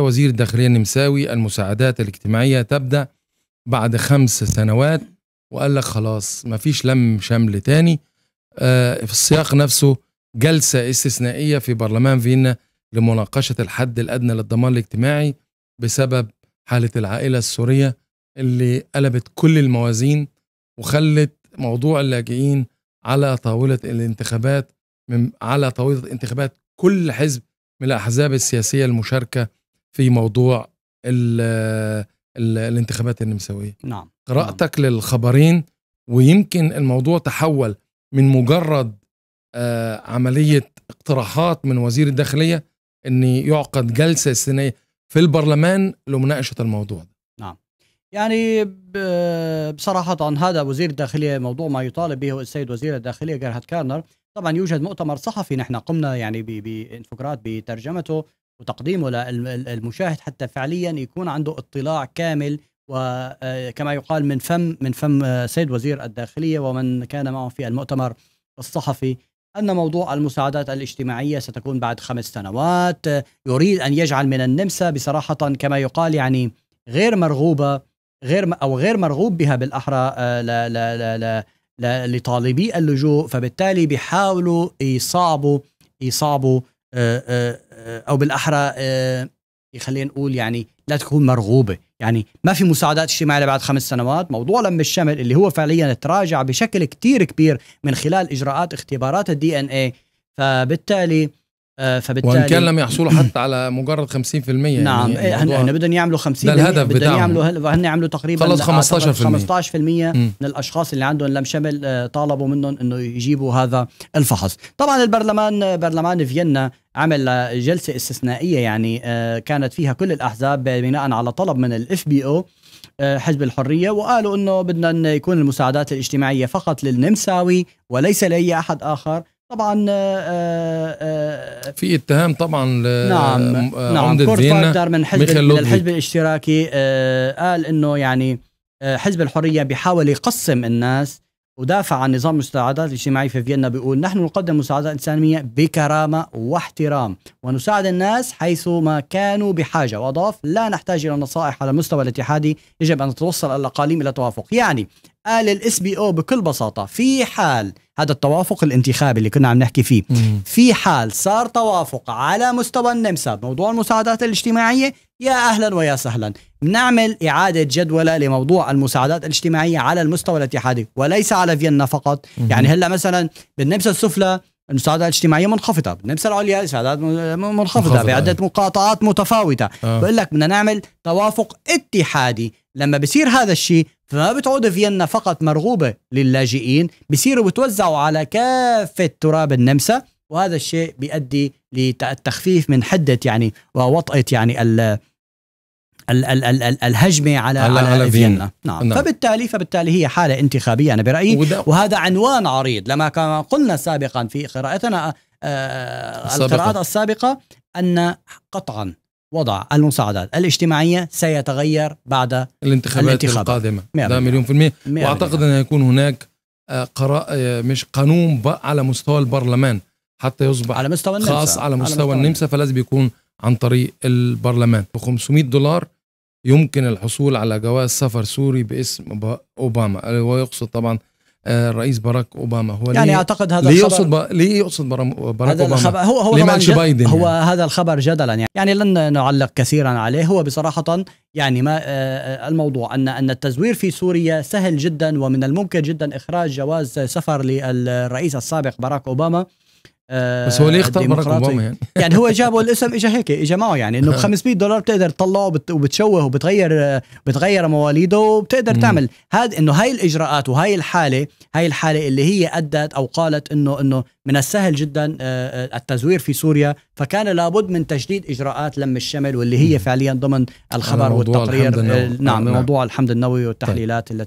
وزير الداخلية النمساوي المساعدات الاجتماعية تبدأ بعد خمس سنوات وقال لك خلاص ما فيش لم شمل تاني آه، في السياق نفسه جلسة استثنائية في برلمان فيينا لمناقشة الحد الأدنى للضمان الاجتماعي بسبب حالة العائلة السورية اللي قلبت كل الموازين وخلت موضوع اللاجئين على طاولة الانتخابات من على طاولة انتخابات كل حزب من الأحزاب السياسية المشاركة في موضوع الـ الـ الانتخابات النمساويه نعم قراءتك نعم. للخبرين ويمكن الموضوع تحول من مجرد آه عمليه اقتراحات من وزير الداخليه ان يعقد جلسه سنيه في البرلمان لمناقشه الموضوع ده نعم يعني بصراحة هذا وزير الداخلية موضوع ما يطالب به السيد وزير الداخلية جيرهارد كارنر طبعا يوجد مؤتمر صحفي نحن قمنا يعني بانفجارات بترجمته وتقديمه للمشاهد حتى فعليا يكون عنده اطلاع كامل وكما آه، يقال من فم من فم آه، سيد وزير الداخليه ومن كان معه في المؤتمر الصحفي أن موضوع المساعدات الاجتماعية ستكون بعد خمس سنوات يريد أن يجعل من النمسا بصراحة كما يقال يعني غير مرغوبة غير أو غير مرغوب بها بالأحرى آه، لا لا لا لا لا لطالبي اللجوء فبالتالي بيحاولوا يصعبوا يصعبوا او بالاحرى آه، خلينا نقول يعني لا تكون مرغوبه يعني ما في مساعدات اجتماعيه بعد خمس سنوات موضوع لم الشمل اللي هو فعليا تراجع بشكل كتير كبير من خلال اجراءات اختبارات الدي ان اي فبالتالي آه، فبالتالي وان كان لم يحصلوا حتى على مجرد 50% يعني نعم يعني هن بدهم يعملوا 50 ده الهدف بدهم يعملوا هن يعملوا تقريبا خلص 15% 15% من الاشخاص اللي عندهم لم شمل آه، طالبوا منهم انه يجيبوا هذا الفحص طبعا البرلمان برلمان فيينا عمل جلسه استثنائيه يعني آه، كانت فيها كل الاحزاب بناء على طلب من الاف بي او حزب الحرية وقالوا أنه بدنا أن يكون المساعدات الاجتماعية فقط للنمساوي وليس لأي أحد آخر طبعا آآ آه، آآ آه، آه، في اتهام طبعا نعم نعم كورفاردر من حزب من الحزب الاشتراكي قال انه يعني حزب الحريه بيحاول يقسم الناس ودافع عن نظام المساعدات الاجتماعية في فيينا بيقول نحن نقدم مساعدات إنسانية بكرامة واحترام ونساعد الناس حيث ما كانوا بحاجة وأضاف لا نحتاج إلى نصائح على المستوى الاتحادي يجب أن تتوصل الأقاليم إلى توافق يعني قال الاس بي او بكل بساطه في حال هذا التوافق الانتخابي اللي كنا عم نحكي فيه مم. في حال صار توافق على مستوى النمسا بموضوع المساعدات الاجتماعيه يا اهلا ويا سهلا بنعمل اعاده جدوله لموضوع المساعدات الاجتماعيه على المستوى الاتحادي وليس على فيينا فقط مم. يعني هلا مثلا بالنمسا السفلى المساعدات الاجتماعيه منخفضه بالنمسا العليا المساعدات منخفضه بعده يعني. مقاطعات متفاوته آه. بقول لك بدنا نعمل توافق اتحادي لما بصير هذا الشيء فما بتعود فيينا فقط مرغوبة للاجئين بصيروا بتوزعوا على كافة تراب النمسا وهذا الشيء بيؤدي للتخفيف من حدة يعني ووطأة يعني ال ال ال ال ال الهجمه على على, على فيينا نعم. نعم فبالتالي فبالتالي هي حاله انتخابيه انا برايي وهذا عنوان عريض لما كما قلنا سابقا في قراءتنا آه القراءات السابقه ان قطعا وضع المساعدات الاجتماعية سيتغير بعد الانتخابات, الانتخابات. القادمة ده مليون في المية وأعتقد أن يكون هناك آه، قرار آه، مش قانون على مستوى البرلمان حتى يصبح على مستوى النمسا خاص على مستوى, على مستوى النمسا فلازم يكون عن طريق البرلمان ب 500 دولار يمكن الحصول على جواز سفر سوري باسم اوباما ويقصد طبعا آه، الرئيس باراك اوباما هو يعني ليه اعتقد هذا ليه يقصد ليه يقصد باراك هذا اوباما الخبر هو هو طبعا بايدن هو يعني. هذا الخبر جدلا يعني. يعني لن نعلق كثيرا عليه هو بصراحه يعني ما آه، آه، الموضوع ان ان التزوير في سوريا سهل جدا ومن الممكن جدا اخراج جواز سفر للرئيس السابق باراك اوباما بس آه، هو ليه اختار باراك اوباما يعني؟ يعني هو جابوا الاسم اجى هيك اجى معه يعني انه ب آه. 500 دولار بتقدر تطلعه وبتشوه وبتغير بتغير مواليده وبتقدر تعمل هذا انه هاي الاجراءات وهاي الحاله هاي الحاله اللي هي ادت او قالت انه انه من السهل جدا آه، التزوير في سوريا فكان لابد من تجديد اجراءات لم الشمل واللي هي فعليا ضمن الخبر والتقرير نعم،, نعم, موضوع الحمد النووي والتحليلات طيب.